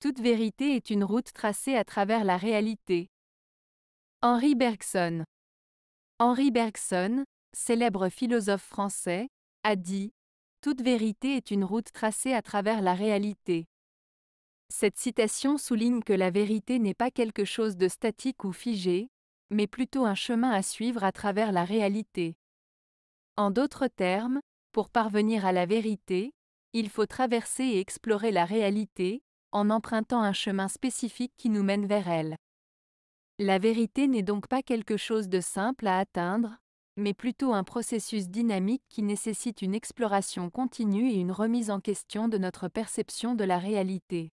Toute vérité est une route tracée à travers la réalité. Henri Bergson. Henri Bergson, célèbre philosophe français, a dit Toute vérité est une route tracée à travers la réalité. Cette citation souligne que la vérité n'est pas quelque chose de statique ou figé, mais plutôt un chemin à suivre à travers la réalité. En d'autres termes, pour parvenir à la vérité, il faut traverser et explorer la réalité, en empruntant un chemin spécifique qui nous mène vers elle. La vérité n'est donc pas quelque chose de simple à atteindre, mais plutôt un processus dynamique qui nécessite une exploration continue et une remise en question de notre perception de la réalité.